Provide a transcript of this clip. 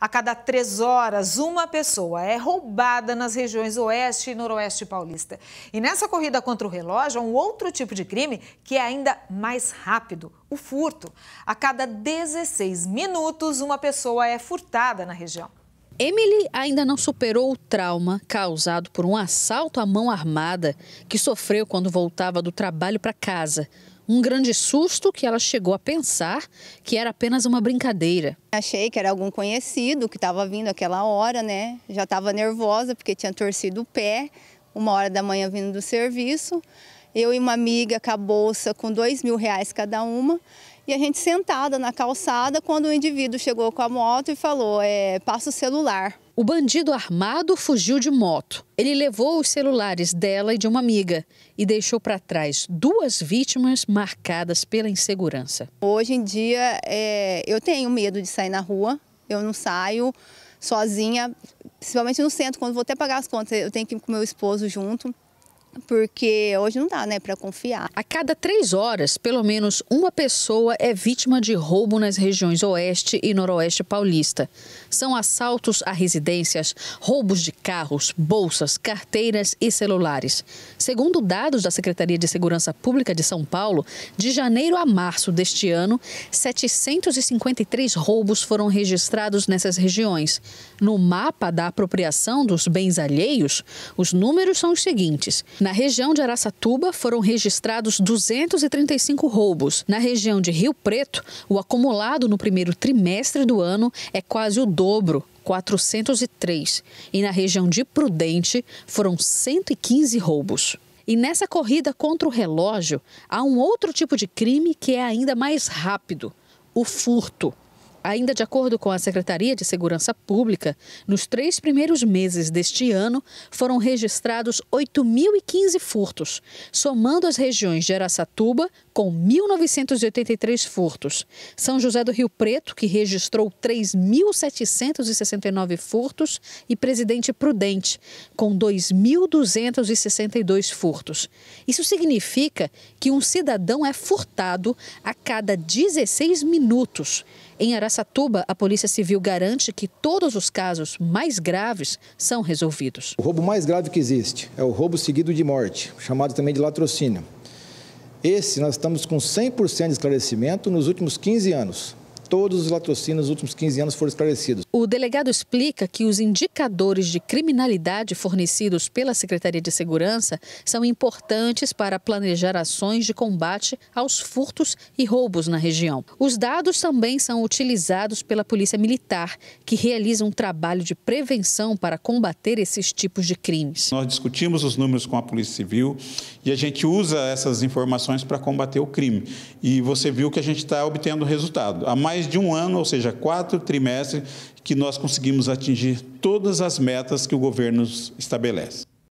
A cada três horas, uma pessoa é roubada nas regiões oeste e noroeste paulista. E nessa corrida contra o relógio, há um outro tipo de crime que é ainda mais rápido: o furto. A cada 16 minutos, uma pessoa é furtada na região. Emily ainda não superou o trauma causado por um assalto à mão armada que sofreu quando voltava do trabalho para casa. Um grande susto que ela chegou a pensar que era apenas uma brincadeira. Achei que era algum conhecido que estava vindo aquela hora, né? Já estava nervosa porque tinha torcido o pé, uma hora da manhã vindo do serviço. Eu e uma amiga com a bolsa com dois mil reais cada uma e a gente sentada na calçada quando o indivíduo chegou com a moto e falou, é, passa o celular. O bandido armado fugiu de moto. Ele levou os celulares dela e de uma amiga e deixou para trás duas vítimas marcadas pela insegurança. Hoje em dia, é, eu tenho medo de sair na rua, eu não saio sozinha, principalmente no centro, quando vou até pagar as contas, eu tenho que ir com meu esposo junto porque hoje não dá, né, para confiar. A cada três horas, pelo menos uma pessoa é vítima de roubo nas regiões oeste e noroeste paulista. São assaltos a residências, roubos de carros, bolsas, carteiras e celulares. Segundo dados da Secretaria de Segurança Pública de São Paulo, de janeiro a março deste ano, 753 roubos foram registrados nessas regiões. No mapa da apropriação dos bens alheios, os números são os seguintes. Na região de Araçatuba foram registrados 235 roubos. Na região de Rio Preto, o acumulado no primeiro trimestre do ano é quase o dobro, 403. E na região de Prudente foram 115 roubos. E nessa corrida contra o relógio, há um outro tipo de crime que é ainda mais rápido: o furto. Ainda de acordo com a Secretaria de Segurança Pública, nos três primeiros meses deste ano foram registrados 8.015 furtos, somando as regiões de Araçatuba, com 1.983 furtos, São José do Rio Preto, que registrou 3.769 furtos, e Presidente Prudente, com 2.262 furtos. Isso significa que um cidadão é furtado a cada 16 minutos. Em Araçatuba, a Polícia Civil garante que todos os casos mais graves são resolvidos. O roubo mais grave que existe é o roubo seguido de morte, chamado também de latrocínio. Esse nós estamos com 100% de esclarecimento nos últimos 15 anos todos os latrocínios nos últimos 15 anos foram esclarecidos. O delegado explica que os indicadores de criminalidade fornecidos pela Secretaria de Segurança são importantes para planejar ações de combate aos furtos e roubos na região. Os dados também são utilizados pela Polícia Militar, que realiza um trabalho de prevenção para combater esses tipos de crimes. Nós discutimos os números com a Polícia Civil e a gente usa essas informações para combater o crime. E você viu que a gente está obtendo resultado. A mais mais de um ano, ou seja, quatro trimestres, que nós conseguimos atingir todas as metas que o governo estabelece.